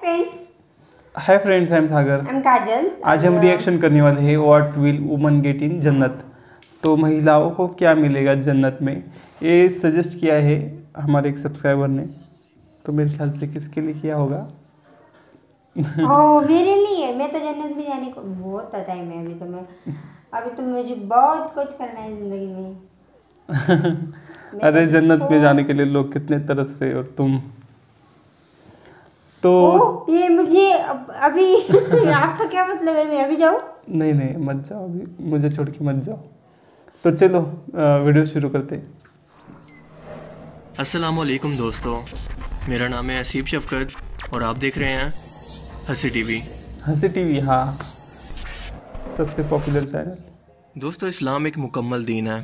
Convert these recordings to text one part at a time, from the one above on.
Friends hi friends I am Sagar I am Kajal आज हम reaction uh, करने वाले हैं what will women get in जन्नत तो महिलाओं को क्या मिलेगा जन्नत में ये सजेस्ट किया है हमारे एक सब्सक्राइबर ने तो मेरे ख्याल से किसके लिए किया होगा ओ oh, मेरे लिए मैं तो जन्नत में जाने को बहुत टाइम है अभी तो मैं अभी तो मुझे बहुत कुछ करना है जिंदगी में अरे तो जन्नत में जाने के लिए लोग कितने तरस रहे और तुम तो ओ, ये मुझे अब, अभी आपका क्या मतलब है मैं अभी जाऊँ नहीं नहीं मत जाओ अभी मुझे छोड़ के मत जाओ तो चलो वीडियो शुरू करते असलकुम दोस्तों मेरा नाम है असीब शफकत और आप देख रहे हैं हंसी टीवी हंसी टीवी हाँ सबसे पॉपुलर चैनल दोस्तों इस्लाम एक मुकम्मल दीन है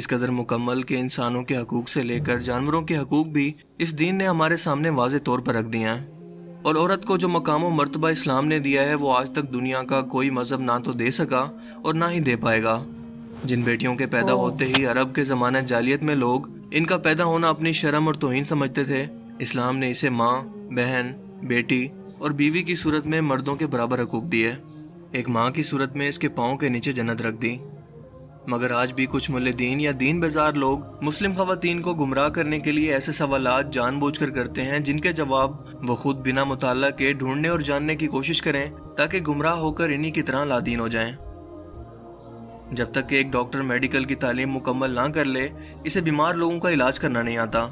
इस कदर मुकम्मल के इंसानों के हकूक़ से लेकर जानवरों के हकूक़ भी इस दीन ने हमारे सामने वाज तौर पर रख दिए हैं और औरत को जो मकाम मरतबा इस्लाम ने दिया है वो आज तक दुनिया का कोई मज़हब ना तो दे सका और ना ही दे पाएगा जिन बेटियों के पैदा होते ही अरब के ज़माना जालियत में लोग इनका पैदा होना अपनी शर्म और तोहन समझते थे इस्लाम ने इसे माँ बहन बेटी और बीवी की सूरत में मर्दों के बराबर हकूक दिए एक माँ की सूरत में इसके पाँव के नीचे जन्नत रख दी मगर आज भी कुछ मुल्दीन या दीन बाजार लोग मुस्लिम खातन को गुमराह करने के लिए ऐसे सवाल बूझ कर करते हैं जिनके जवाब वो खुद बिना मुताल के ढूंढने और जानने की कोशिश करें ताकि गुमराह होकर इन्हीं की तरह लादीन हो जाएं। जब तक कि एक डॉक्टर मेडिकल की तालीम मुकम्मल ना कर ले इसे बीमार लोगों का इलाज करना नहीं आता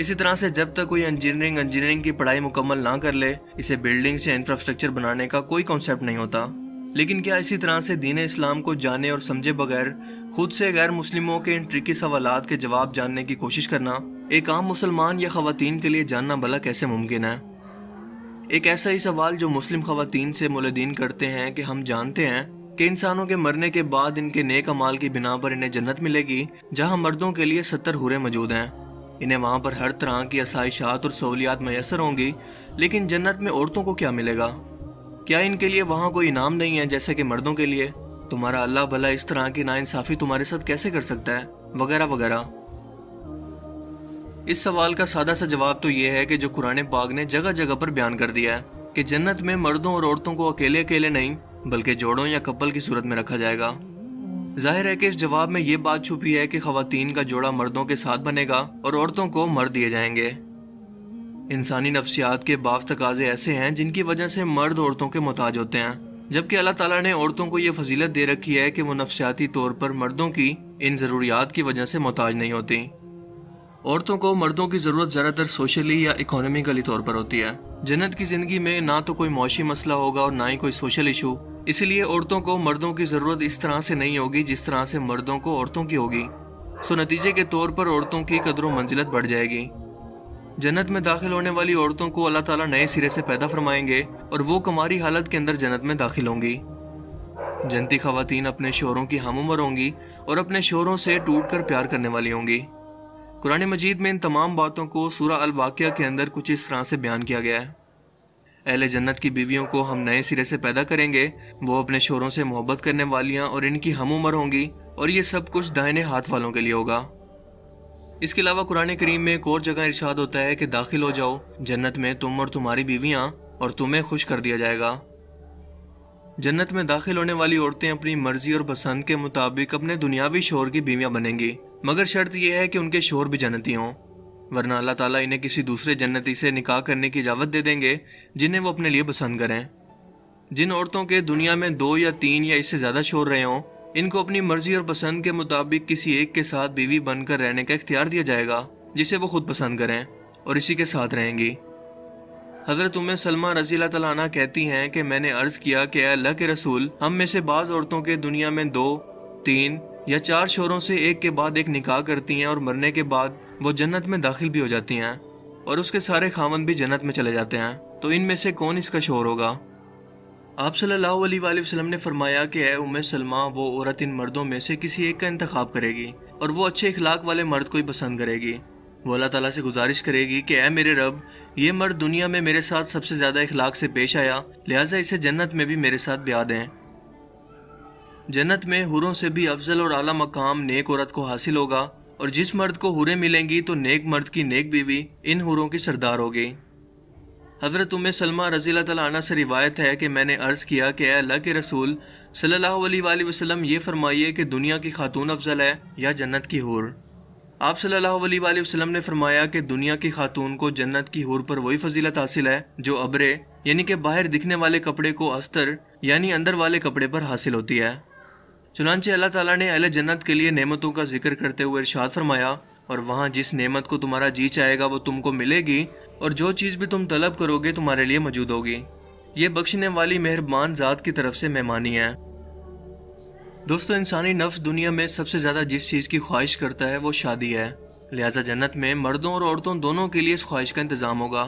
इसी तरह से जब तक कोई इंजीनियरिंग इंजीनियरिंग की पढ़ाई मुकम्मल ना कर ले इसे बिल्डिंग्स या इंफ्रास्ट्रक्चर बनाने का कोई कॉन्सेप्ट नहीं होता लेकिन क्या इसी तरह से दीन इस्लाम को जाने और समझे बगैर खुद से गैर मुस्लिमों के इन ट्रिकी सवाल के जवाब जानने की कोशिश करना एक आम मुसलमान या खातन के लिए जानना भला कैसे मुमकिन है एक ऐसा ही सवाल जो मुस्लिम खातन से मुलदीन करते हैं कि हम जानते हैं कि इंसानों के मरने के बाद इनके नेक अमाल की बिना पर इन्हें जन्नत मिलेगी जहां मर्दों के लिए सत्तर हुरे मौजूद हैं इन्हें वहां पर हर तरह की आसाइशात और सहूलियात मैसर होंगी लेकिन जन्नत में औरतों को क्या मिलेगा क्या इनके लिए वहाँ कोई इनाम नहीं है जैसे कि मर्दों के लिए तुम्हारा अल्लाह भला इस तरह की नाइंसाफी तुम्हारे साथ कैसे कर सकता है वगैरह वगैरह इस सवाल का सादा सा जवाब तो यह है कि जो कुरान पाग ने जगह जगह पर बयान कर दिया है कि जन्नत में मर्दों और औरतों को अकेले अकेले नहीं बल्कि जोड़ों या कपल की सूरत में रखा जाएगा जाहिर है कि इस जवाब में ये बात छुपी है कि खातन का जोड़ा मर्दों के साथ बनेगा और औरतों को मर दिए जाएंगे इंसानी नफ्सियात के बाफ तकाजे ऐसे हैं जिनकी वजह से मर्द औरतों के मोहताज होते हैं जबकि अल्लाह तला ने औरतों को ये फजीलत दे रखी है कि वो नफ्सियाती तौर पर मर्दों की इन ज़रूरियात की वजह से मोहताज नहीं होती औरतों को मर्दों की ज़रूरत ज़्यादातर सोशली या इकोनॉमिकली तौर पर होती है जन्नत की ज़िंदगी में ना तो कोई मौसी मसला होगा और ना ही कोई सोशल इशू इसलिए औरतों को मर्दों की ज़रूरत इस तरह से नहीं होगी जिस तरह से मर्दों को औरतों की होगी सो नतीजे के तौर पर औरतों की कदर मंजिलत बढ़ जाएगी जन्नत में दाखिल होने वाली औरतों को अल्लाह ताला नए सिरे से पैदा फरमाएंगे और वो कमारी हालत के अंदर जन्नत में दाखिल होंगी जनती खातन अपने शोरों की हम उम्र होंगी और अपने शोरों से टूट कर प्यार करने वाली होंगी कुरान मजीद में इन तमाम बातों को सूरा अल वाक़ के अंदर कुछ इस तरह से बयान किया गया है अहल जन्नत की बीवियों को हम नए सिरे से पैदा करेंगे वो अपने शोरों से मोहब्बत करने वालियाँ और इनकी हम उम्र होंगी और ये सब कुछ दाहिने हाथ वालों के लिए होगा इसके अलावा कुरान करीम में एक और जगह इर्शाद होता है कि दाखिल हो जाओ जन्नत में तुम और तुम्हारी बीवियाँ और तुम्हें खुश कर दिया जाएगा जन्नत में दाखिल होने वाली औरतें अपनी मर्जी और पसंद के मुताबिक अपने दुनियावी शोर की बीवियाँ बनेंगी मगर शर्त यह है कि उनके शोर भी जन्नती हों वरना अल्लाह ताला इन्हें किसी दूसरे जन्नती से निकाह करने की इजावत दे देंगे जिन्हें वो अपने लिए पसंद करें जिन औरतों के दुनिया में दो या तीन या इससे ज़्यादा शोर रहे हों इनको अपनी मर्जी और पसंद के मुताबिक किसी एक के साथ बीवी बनकर रहने का इख्तियार दिया जाएगा जिसे वो खुद पसंद करें और इसी के साथ रहेंगी हज़रत उम सलमा रजी तला कहती हैं कि मैंने अर्ज़ किया कि अल्लाह के रसूल हम में से बाज़ औरतों के दुनिया में दो तीन या चार शोरों से एक के बाद एक निकाह करती हैं और मरने के बाद वो जन्नत में दाखिल भी हो जाती हैं और उसके सारे खामन भी जन्नत में चले जाते हैं तो इनमें से कौन इसका शोर होगा आप सल्लल्लाहु वसल्लम ने फरमाया कि है उम सलमा वो औरत इन मर्दों में से किसी एक का इंतखब करेगी और वो अच्छे अखलाक वाले मर्द को ही पसंद करेगी वो अल्लाह तला से गुजारिश करेगी कि ऐ मेरे रब ये मर्द दुनिया में मेरे साथ सबसे ज़्यादा इखलाक से पेश आया लिहाजा इसे जन्नत में भी मेरे साथ ब्याह दें जन्नत में हुरों से भी अफजल और अली मकाम नेक औरत को हासिल होगा और जिस मर्द को हुरें मिलेंगी तो नेक मर्द की नेक बीवी इन हुरों की सरदार होगी हज़रत उम सलमा रज़ी तला से रिवायत है कि मैंने अर्ज़ किया कि अल्लाह के रसूल सल्ला वसलम ये फरमाइए कि दुनिया की खातून अफजल है या जन्नत की हूर आप सल्ला वसलम ने फरमाया कि दुनिया की खातून को जन्नत की हूर पर वही फजीलत हासिल है जो अबरे यानी कि बाहर दिखने वाले कपड़े को अस्तर यानी अंदर वाले कपड़े पर हासिल होती है चुनानचे अल्लाह ताला ने अल जन्नत के लिए नमतों का जिक्र करते हुए इरशाद फरमाया और वहाँ जिस नेमत को तुम्हारा जी चाहेगा वो तुमको मिलेगी और जो चीज़ भी तुम तलब करोगे तुम्हारे लिए मौजूद होगी ये बख्शने वाली मेहरबान ज़ात की तरफ से मेहमानी है दोस्तों इंसानी नफ्स दुनिया में सबसे ज़्यादा जिस चीज़ की ख्वाहिश करता है वो शादी है लिहाजा जन्नत में मर्दों और औरतों दोनों के लिए इस ख्वाहिश का इंतज़ाम होगा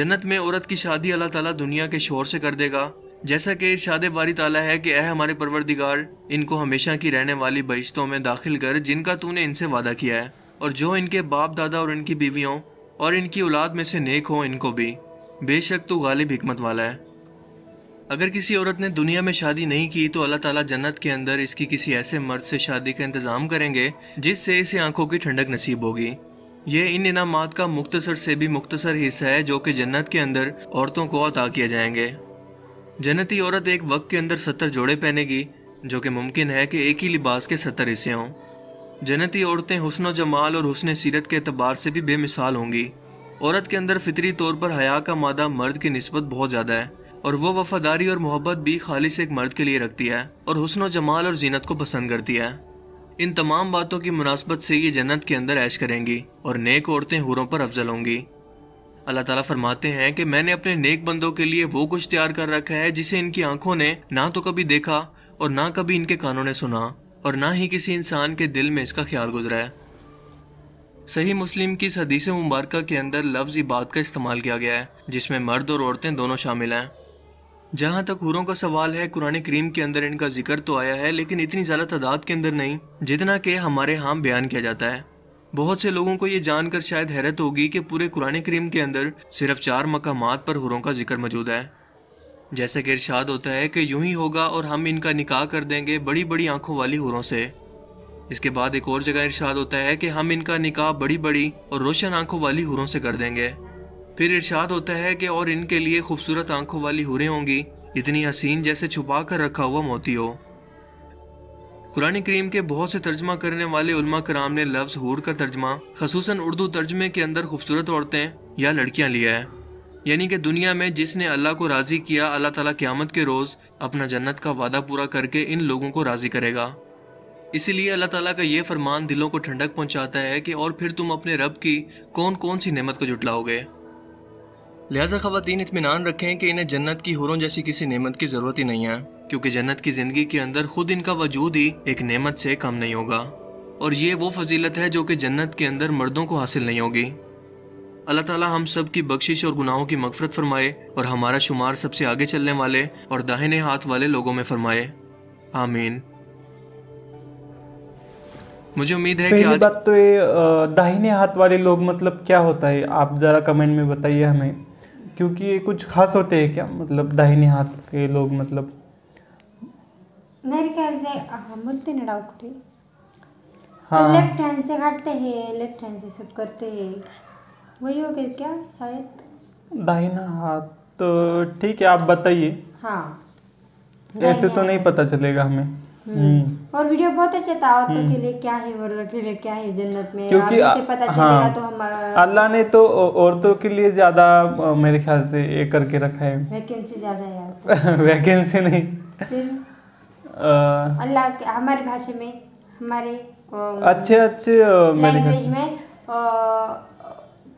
जन्नत में औरत की शादी अल्लाह ताला दुनिया के शोर से कर देगा जैसा कि शादी बारी ताला है कि अह हमारे परवरदिगार इनको हमेशा की रहने वाली बहिश्तों में दाखिल कर जिनका तूने इनसे वादा किया है और जो इनके बाप दादा और इनकी बीवियों और इनकी औलाद में से नेक हो इनको भी बेशक तो गालिब हमत वाला है अगर किसी औरत ने दुनिया में शादी नहीं की तो अल्लाह ताला जन्नत के अंदर इसकी किसी ऐसे मर्द से शादी का इंतज़ाम करेंगे जिससे इसे आंखों की ठंडक नसीब होगी ये इन इनाम का मुख्तसर से भी मुख्तसर हिस्सा है जो कि जन्नत के अंदर औरतों को अता किए जाएंगे जन्नती औरत एक वक्त के अंदर सत्तर जोड़े पहनेगी जो कि मुमकिन है कि एक ही लिबास के सत्तर हिस्से हों जनती औरतें हुसन जमाल और हुसन सीरत के अतबार से भी बेमिसाल होंगी औरत के अंदर फितरी तौर पर हया का मादा मर्द की नस्बत बहुत ज़्यादा है और वो वफादारी और मोहब्बत भी खालिस एक मर्द के लिए रखती है और हुसन जमाल और जीनत को पसंद करती है इन तमाम बातों की मुनासबत से ये जन्नत के अंदर ऐश करेंगी और नेक औरतें हुरों पर अफजल होंगी अल्लाह ताला फरमाते हैं कि मैंने अपने नेक बंदों के लिए वो कुछ तैयार कर रखा है जिसे इनकी आंखों ने ना तो कभी देखा और ना कभी इनके कानों ने सुना और ना ही किसी इंसान के दिल में इसका ख्याल गुजरा है सही मुस्लिम की हदीस मुबारक के अंदर लफ्ज़ इबाद का इस्तेमाल किया गया है जिसमें मर्द और औरतें दोनों शामिल हैं जहाँ तक हुरों का सवाल है कुरान करीम के अंदर इनका जिक्र तो आया है लेकिन इतनी ज़्यादा तादाद के अंदर नहीं जितना कि हमारे यहाँ बयान किया जाता है बहुत से लोगों को ये जानकर शायद हैरत होगी कि पूरे कुरान करीम के अंदर सिर्फ चार मकाम पर हुरों का जिक्र मौजूद है जैसे कि इरशाद होता है कि यूं ही होगा और हम इनका निकाह कर देंगे बड़ी बड़ी आंखों वाली हुरों से इसके बाद एक और जगह इरशाद होता है कि हम इनका निकाह बड़ी बड़ी और रोशन आंखों वाली हुरों से कर देंगे फिर इरशाद होता है कि और इनके लिए खूबसूरत आंखों वाली हुरें होंगी इतनी हसीन जैसे छुपा कर रखा हुआ मोती हो कुरान करीम के बहुत से तर्जमा करने वाले उलमा कराम ने लफ्ज़ हूर का तर्जमा खसूस उर्दू तर्जमे के अंदर खूबसूरत औरतें या लड़कियाँ लिया है यानी कि दुनिया में जिसने अल्लाह को राज़ी किया अल्लाह ताला क़्यामत के रोज़ अपना जन्नत का वादा पूरा करके इन लोगों को राज़ी करेगा इसीलिए अल्लाह ताला का ये फरमान दिलों को ठंडक पहुंचाता है कि और फिर तुम अपने रब की कौन कौन सी नेमत को जुटलाओगे लिहाजा खातन इतमान रखें कि इन्हें जन्नत की हुरों जैसी किसी नेमत की ज़रूरत ही नहीं है क्योंकि जन्नत की ज़िंदगी के अंदर खुद इनका वजूद ही एक नमत से कम नहीं होगा और ये वो फजीलत है जो कि जन्नत के अंदर मर्दों को हासिल नहीं होगी अल्लाह ताला हम सब की बख्शिश और गुनाहों की मगफरत फरमाए और हमारा शुमार सबसे आगे चलने वाले और दाहिने हाथ वाले लोगों में फरमाए आमीन मुझे उम्मीद है कि आज बात तो ये दाहिने हाथ वाले लोग मतलब क्या होता है आप ज़रा कमेंट में बताइए हमें क्योंकि ये कुछ खास होते हैं क्या मतलब दाहिने हाथ के लोग मतलब मेरे ख्याल से बोलते ना डॉक्टर हाँ लेफ्ट तो हैंड से काटते हैं लेफ्ट हैंड से सब करते हैं वही हो गया क्या शायद दाहिना हाथ तो ठीक है आप बताइए हाँ ऐसे तो नहीं पता चलेगा हमें हम्म। हम्म। और वीडियो बहुत अच्छा था औरतों हम्म। के लिए क्या है मर्दों के लिए क्या है जन्नत में क्योंकि आ, पता हाँ, तो हम अल्लाह ने तो औरतों के लिए ज्यादा मेरे ख्याल से ये करके रखा है वैकेंसी ज्यादा है वैकेंसी नहीं अल्लाह हमारी भाषा में हमारे अच्छे अच्छे लैंग्वेज में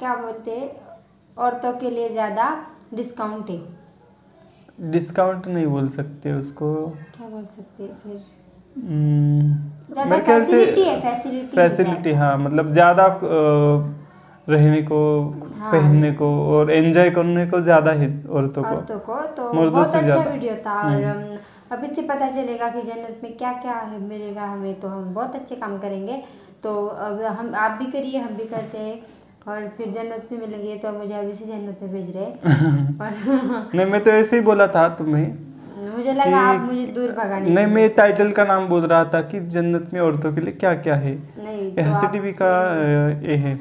क्या बोलते औरतों के लिए ज़्यादा डिस्काउंट है डिस्काउंट नहीं बोल सकते उसको क्या बोल सकते फिर हम्म, मेरे ख्याल से फैसिलिटी हाँ मतलब ज़्यादा रहने को हाँ। पहनने को और एंजॉय करने को ज़्यादा ही औरतों को औरतों को तो बहुत अच्छा वीडियो था हम्म। और अब इससे पता चलेगा कि जन्नत में क्या क्या है मिलेगा हमें तो हम बहुत अच्छे काम करेंगे तो अब हम आप भी करिए हम भी करते हैं और फिर जन्नत में मिलेंगे तो मुझे अभी से जन्नत में भेज रहे और नहीं मैं तो ऐसे ही बोला था तुम्हें मुझे लगा आप मुझे दूर भगाने नहीं मैं टाइटल का नाम बोल रहा था कि जन्नत में औरतों के लिए क्या क्या है नहीं टीवी तो का ये है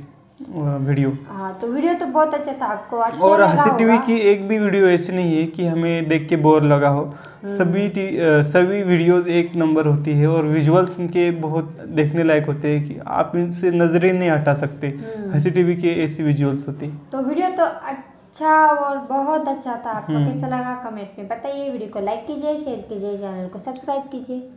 वीडियो हाँ तो वीडियो तो बहुत अच्छा था आपको अच्छा और हंसी टीवी की एक भी वीडियो ऐसी नहीं है कि हमें देख के बोर लगा हो सभी टी सभी वीडियोस एक नंबर होती है और विजुअल्स उनके बहुत देखने लायक होते हैं कि आप इनसे नज़रें नहीं हटा सकते हंसी हम्म। टीवी के ऐसी विजुअल्स होती तो वीडियो तो अच्छा और बहुत अच्छा था आपको हम्म। कैसा लगा कमेंट में बताइए वीडियो को लाइक कीजिए शेयर कीजिए चैनल को सब्सक्राइब कीजिए